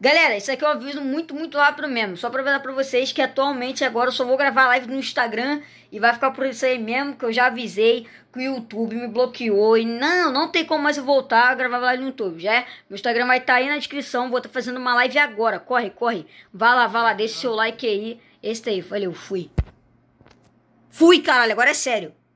Galera, isso aqui é um aviso muito, muito rápido mesmo. Só pra avisar pra vocês que atualmente agora eu só vou gravar live no Instagram e vai ficar por isso aí mesmo, que eu já avisei que o YouTube me bloqueou e não, não tem como mais eu voltar a gravar live no YouTube, já é? Meu Instagram vai estar tá aí na descrição, vou estar tá fazendo uma live agora. Corre, corre. Vá lá, vá lá, deixa seu like aí. Esse aí, valeu, fui. Fui, caralho, agora é sério.